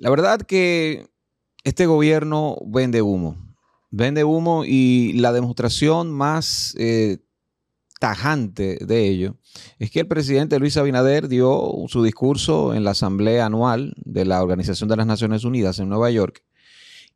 La verdad que este gobierno vende humo. Vende humo y la demostración más eh, tajante de ello es que el presidente Luis Abinader dio su discurso en la asamblea anual de la Organización de las Naciones Unidas en Nueva York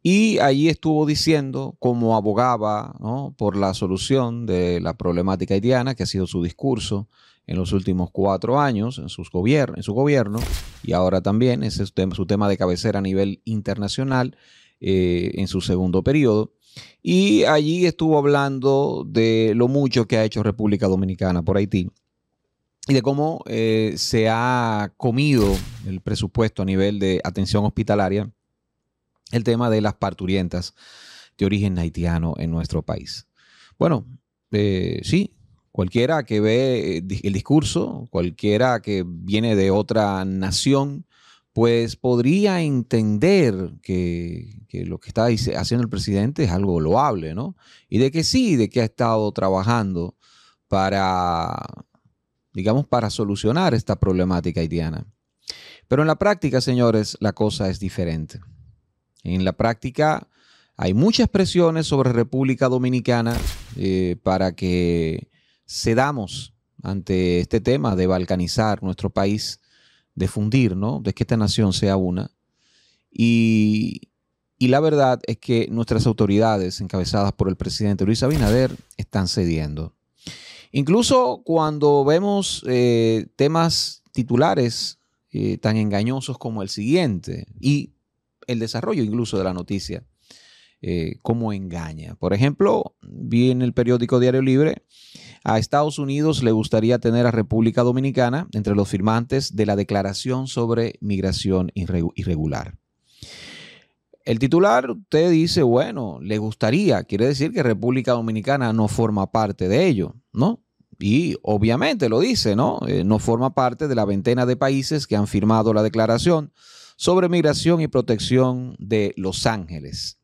y allí estuvo diciendo cómo abogaba por la solución de la problemática haitiana, que ha sido su discurso en los últimos cuatro años en, en su gobierno, y ahora también es su tema, de cabecera a nivel internacional eh, en su segundo periodo. Y allí estuvo hablando de lo mucho que ha hecho República Dominicana por Haití y de cómo eh, se ha comido el presupuesto a nivel de atención hospitalaria el tema de las parturientas de origen haitiano en nuestro país. Bueno, eh, sí, cualquiera que ve eh, el discurso, cualquiera que viene de otra nación, pues podría entender que, que, lo que está haciendo el presidente es algo loable, ¿no? Y de que sí, de que ha estado trabajando para, digamos, para solucionar esta problemática haitiana. Pero en la práctica, señores, la cosa es diferente. En la práctica hay muchas presiones sobre República Dominicana eh, para que cedamos ante este tema de balcanizar nuestro país, de fundir, ¿no? De que esta nación sea una. Y, la verdad es que nuestras autoridades, encabezadas por el presidente Luis Abinader, están cediendo. Incluso cuando vemos eh, temas titulares eh, tan engañosos como el siguiente, y el desarrollo incluso de la noticia, como eh, cómo engaña. Por ejemplo, vi en el periódico Diario Libre, a Estados Unidos le gustaría tener a República Dominicana entre los firmantes de la Declaración sobre Migración Irregular. El titular, usted dice, bueno, le gustaría, quiere decir que República Dominicana no forma parte de ello, ¿no? Y obviamente lo dice, ¿no? Eh, no forma parte de la veintena de países que han firmado la declaración sobre migración y protección de Los Ángeles.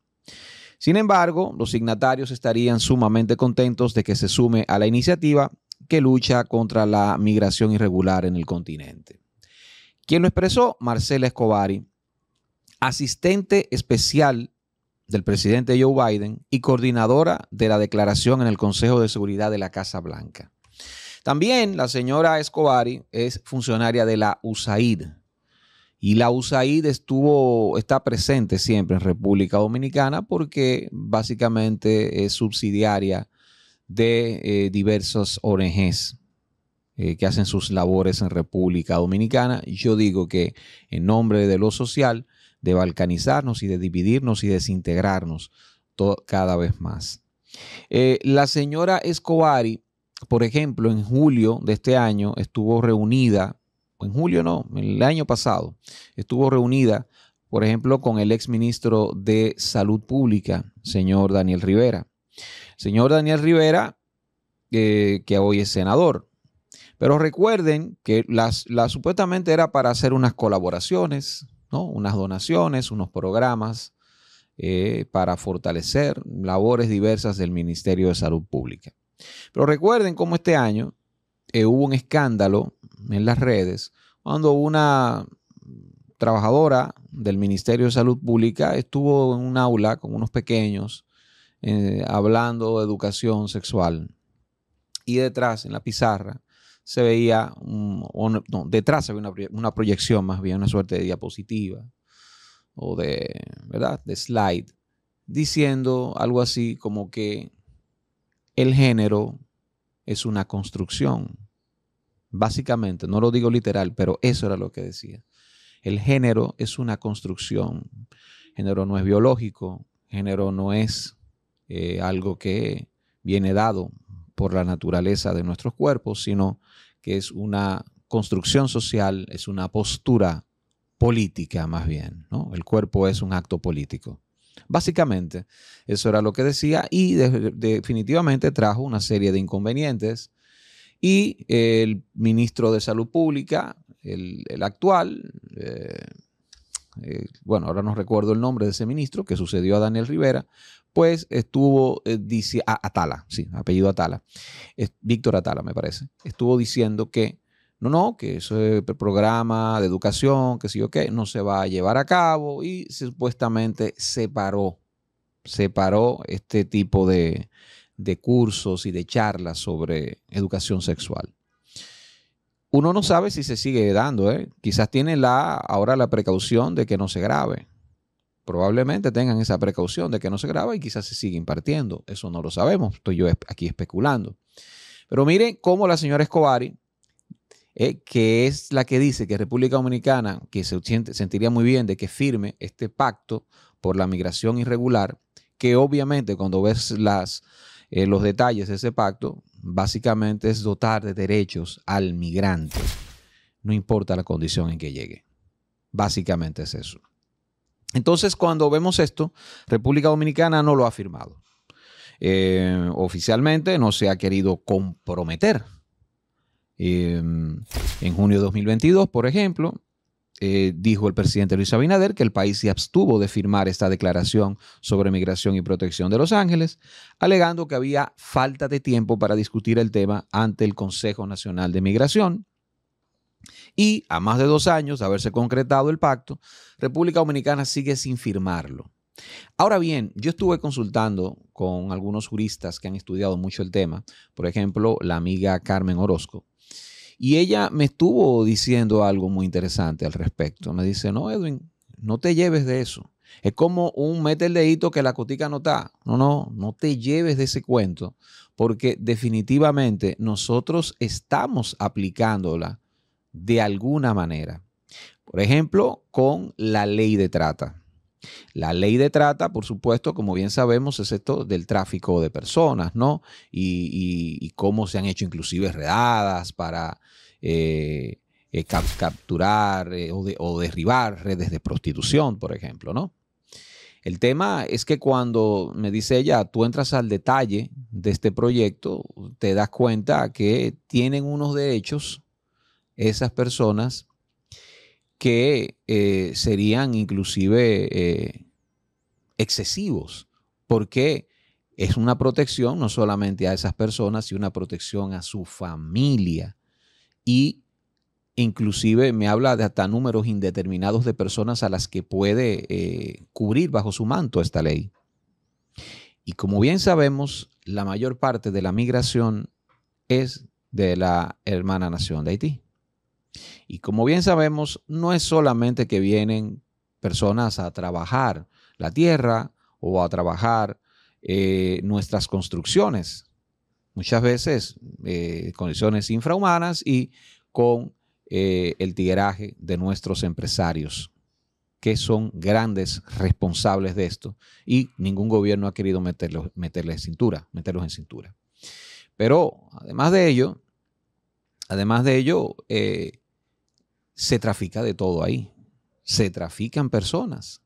Sin embargo, los signatarios estarían sumamente contentos de que se sume a la iniciativa que lucha contra la migración irregular en el continente. Quien lo expresó, Marcela Escobari, asistente especial del presidente Joe Biden y coordinadora de la declaración en el Consejo de Seguridad de la Casa Blanca. También la señora Escobari es funcionaria de la USAID, y la USAID está presente siempre en República Dominicana porque básicamente es subsidiaria de eh, diversos diversas ONGs eh, que hacen sus labores en República Dominicana. Yo digo que en nombre de lo social, de balcanizarnos y de dividirnos y desintegrarnos cada vez más. Eh, la señora Escobari, por ejemplo, en julio de este año estuvo reunida en julio no, el año pasado, estuvo reunida, por ejemplo, con el exministro de Salud Pública, señor Daniel Rivera. Señor Daniel Rivera, eh, que hoy es senador. Pero recuerden que las, supuestamente era para hacer unas colaboraciones, ¿no? unas donaciones, unos programas eh, para fortalecer labores diversas del Ministerio de Salud Pública. Pero recuerden cómo este año eh, hubo un escándalo en las redes cuando una trabajadora del Ministerio de Salud Pública estuvo en un aula con unos pequeños eh, hablando de educación sexual. Y detrás, en la pizarra, se veía, detrás había una, una, proyección más bien, una suerte de diapositiva o de, ¿verdad?, de slide, diciendo algo así como que el género es una construcción Básicamente, no lo digo literal, pero eso era lo que decía. El género es una construcción. Género no es biológico, género no es eh, algo que viene dado por la naturaleza de nuestros cuerpos, sino que es una construcción social, es una postura política más bien. ¿no? El cuerpo es un acto político. Básicamente, eso era lo que decía y definitivamente trajo una serie de inconvenientes y el ministro de Salud Pública, el, actual, eh, eh, bueno, ahora no recuerdo el nombre de ese ministro, que sucedió a Daniel Rivera, pues estuvo eh, diciendo Atala, sí, apellido Atala, Víctor Atala me parece, estuvo diciendo que no, no, que ese programa de educación, que sí o qué, no se va a llevar a cabo y supuestamente separó, separó este tipo de, de cursos y de charlas sobre educación sexual. Uno no sabe si se sigue dando, ¿eh? quizás tiene la, ahora la precaución de que no se grabe. Probablemente tengan esa precaución de que no se grabe y quizás se sigue impartiendo. Eso no lo sabemos, estoy yo aquí especulando. Pero miren cómo la señora Escobari, eh, que es la que dice que República Dominicana, que se sentiría muy bien de que firme este pacto por la migración irregular, que obviamente cuando ves las, eh, los detalles de ese pacto básicamente es dotar de derechos al migrante, no importa la condición en que llegue. Básicamente es eso. Entonces, cuando vemos esto, República Dominicana no lo ha firmado. Eh, oficialmente no se ha querido comprometer. Eh, en junio de 2022, por ejemplo, eh, dijo el presidente Luis Abinader que el país se abstuvo de firmar esta declaración sobre migración y protección de Los Ángeles, alegando que había falta de tiempo para discutir el tema ante el Consejo Nacional de Migración. Y a más de dos años de haberse concretado el pacto, República Dominicana sigue sin firmarlo. Ahora bien, yo estuve consultando con algunos juristas que han estudiado mucho el tema, por ejemplo, la amiga Carmen Orozco, y ella me estuvo diciendo algo muy interesante al respecto. Me dice, no, Edwin, no te lleves de eso. Es como un mete el que la cotica no está. No, no, no te lleves de ese cuento, porque definitivamente nosotros estamos aplicándola de alguna manera. Por ejemplo, con la ley de trata. La ley de trata, por supuesto, como bien sabemos, es esto del tráfico de personas, ¿no? Y, cómo se han hecho inclusive redadas para eh, eh, capturar eh, o, derribar redes de prostitución, por ejemplo, ¿no? El tema es que cuando me dice ella, tú entras al detalle de este proyecto, te das cuenta que tienen unos derechos esas personas que eh, serían inclusive eh, excesivos, porque es una protección no solamente a esas personas, sino una protección a su familia. Y inclusive me habla de hasta números indeterminados de personas a las que puede eh, cubrir bajo su manto esta ley. Y como bien sabemos, la mayor parte de la migración es de la hermana nación de Haití. Y como bien sabemos, no es solamente que vienen personas a trabajar la tierra o a trabajar eh, nuestras construcciones, muchas veces eh, condiciones infrahumanas y con eh, el tigueraje de nuestros empresarios, que son grandes responsables de esto y ningún gobierno ha querido meterlos, en cintura, meterlos en cintura. Pero además de ello, además de ello, se trafica de todo ahí. Se trafican personas.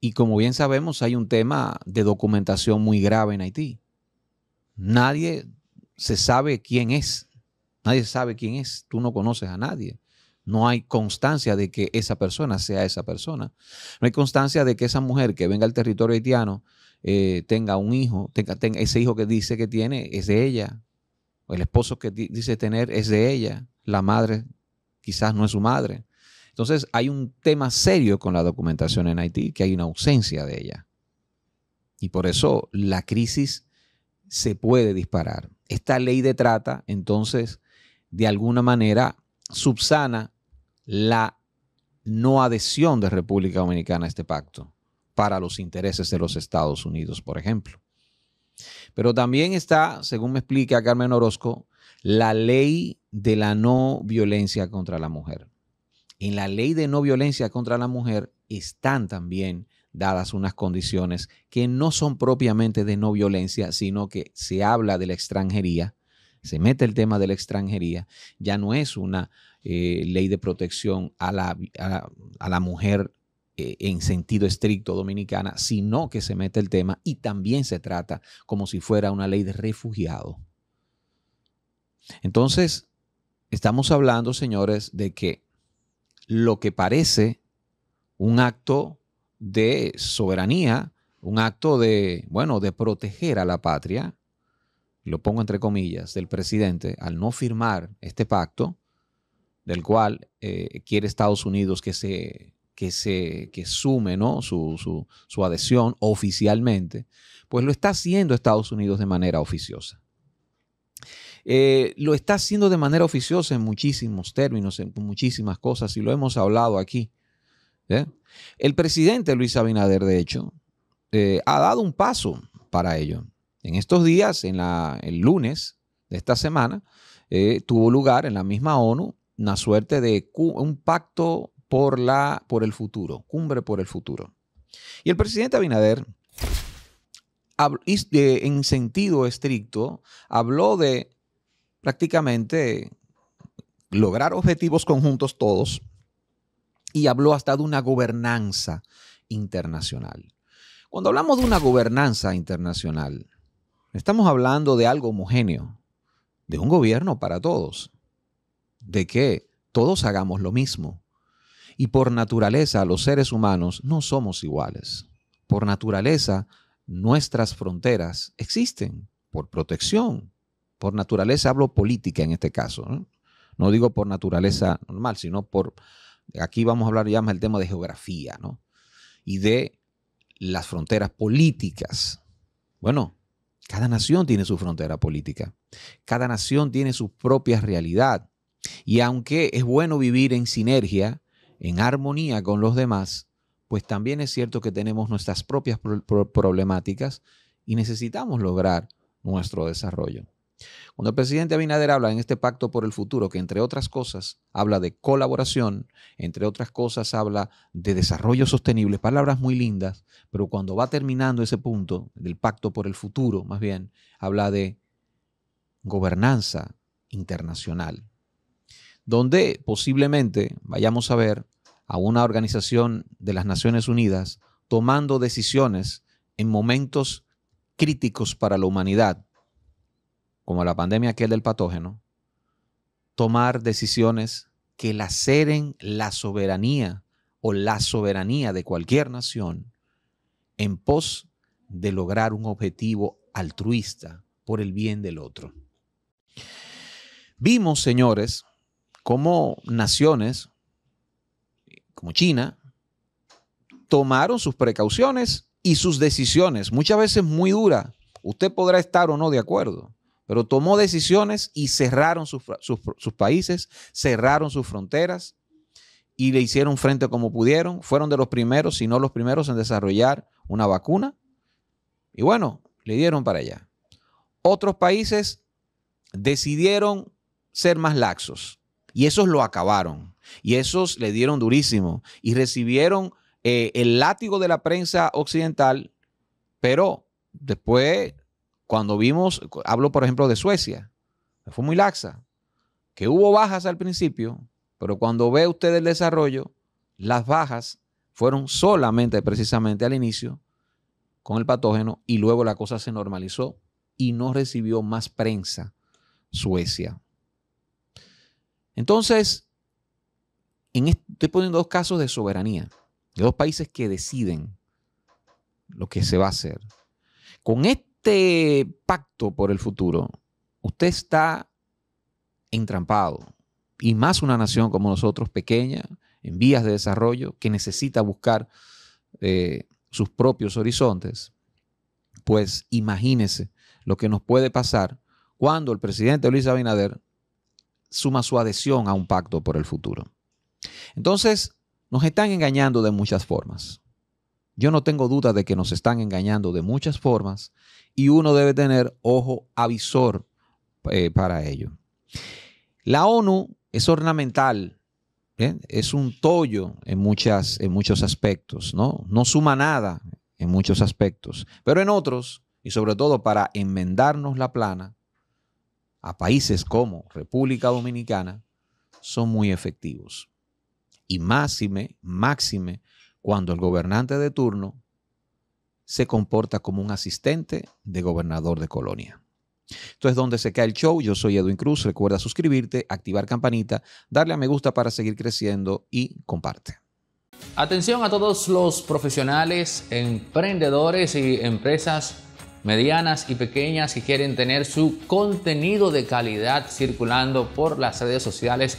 Y como bien sabemos, hay un tema de documentación muy grave en Haití. Nadie se sabe quién es. Nadie sabe quién es. Tú no conoces a nadie. No hay constancia de que esa persona sea esa persona. No hay constancia de que esa mujer que venga al territorio haitiano eh, tenga un hijo, tenga, ese hijo que dice que tiene es de ella. El esposo que dice tener es de ella. La madre quizás no es su madre. Entonces hay un tema serio con la documentación en Haití, que hay una ausencia de ella. Y por eso la crisis se puede disparar. Esta ley de trata, entonces, de alguna manera, subsana la no adhesión de República Dominicana a este pacto para los intereses de los Estados Unidos, por ejemplo. Pero también está, según me explica Carmen Orozco, la ley de la no violencia contra la mujer. En la ley de no violencia contra la mujer están también dadas unas condiciones que no son propiamente de no violencia, sino que se habla de la extranjería, se mete el tema de la extranjería, ya no es una eh, ley de protección a la, a, la mujer eh, en sentido estricto dominicana, sino que se mete el tema y también se trata como si fuera una ley de refugiado. Entonces, Estamos hablando, señores, de que lo que parece un acto de soberanía, un acto de, bueno, de proteger a la patria, lo pongo entre comillas, del presidente al no firmar este pacto, del cual eh, quiere Estados Unidos que se, que se que sume ¿no? su, su adhesión oficialmente, pues lo está haciendo Estados Unidos de manera oficiosa. Eh, lo está haciendo de manera oficiosa en muchísimos términos, en muchísimas cosas, y lo hemos hablado aquí. ¿eh? El presidente Luis Abinader, de hecho, eh, ha dado un paso para ello. En estos días, en el lunes de esta semana, tuvo lugar en la misma ONU una suerte de un pacto por, la, por el futuro, cumbre por el futuro. Y el presidente Abinader, en sentido estricto, habló de prácticamente lograr objetivos conjuntos todos y habló hasta de una gobernanza internacional. Cuando hablamos de una gobernanza internacional, estamos hablando de algo homogéneo, de un gobierno para todos, de que todos hagamos lo mismo. Y por naturaleza los seres humanos no somos iguales. Por naturaleza nuestras fronteras existen por protección, por naturaleza hablo política en este caso. ¿no? digo por naturaleza normal, sino por, aquí vamos a hablar ya más del tema de geografía, ¿no? Y de las fronteras políticas. Bueno, cada nación tiene su frontera política, cada nación tiene su propia realidad. Y aunque es bueno vivir en sinergia, en armonía con los demás, pues también es cierto que tenemos nuestras propias problemáticas y necesitamos lograr nuestro desarrollo. Cuando el presidente Abinader habla en este pacto por el futuro, que entre otras cosas habla de colaboración, entre otras cosas habla de desarrollo sostenible, palabras muy lindas, pero cuando va terminando ese punto del pacto por el futuro, más bien, habla de gobernanza internacional, donde posiblemente vayamos a ver a una organización de las Naciones Unidas tomando decisiones en momentos críticos para la humanidad como la pandemia que es del patógeno, tomar decisiones que laceren la soberanía o la soberanía de cualquier nación en pos de lograr un objetivo altruista por el bien del otro. Vimos, señores, cómo naciones como China tomaron sus precauciones y sus decisiones, muchas veces muy duras. Usted podrá estar o no de acuerdo, pero tomó decisiones y cerraron sus, países, cerraron sus fronteras y le hicieron frente como pudieron. Fueron de los primeros, si no los primeros, en desarrollar una vacuna. Y bueno, le dieron para allá. Otros países decidieron ser más laxos y esos lo acabaron y esos le dieron durísimo y recibieron eh, el látigo de la prensa occidental, pero después cuando vimos, hablo por ejemplo de Suecia, fue muy laxa, que hubo bajas al principio, pero cuando ve usted el desarrollo, las bajas fueron solamente precisamente al inicio con el patógeno y luego la cosa se normalizó y no recibió más prensa Suecia. Entonces, en estoy poniendo dos casos de soberanía, de dos países que deciden lo que se va a hacer. Con este este pacto por el futuro, usted está entrampado. Y más una nación como nosotros, pequeña, en vías de desarrollo, que necesita buscar eh, sus propios horizontes, pues imagínese lo que nos puede pasar cuando el presidente Luis Abinader suma su adhesión a un pacto por el futuro. Entonces, nos están engañando de muchas formas. Yo no tengo duda de que nos están engañando de muchas formas y uno debe tener ojo avisor eh, para ello. La ONU es ornamental, ¿eh? es un tollo en, en muchos aspectos, ¿no? No suma nada en muchos aspectos, pero en otros, y sobre todo para enmendarnos la plana, a países como República Dominicana, son muy efectivos. Y máxime, máxime, cuando el gobernante de turno se comporta como un asistente de gobernador de colonia. es donde se cae el show, yo soy Edwin Cruz. Recuerda suscribirte, activar campanita, darle a me gusta para seguir creciendo y comparte. Atención a todos los profesionales, emprendedores y empresas medianas y pequeñas que quieren tener su contenido de calidad circulando por las redes sociales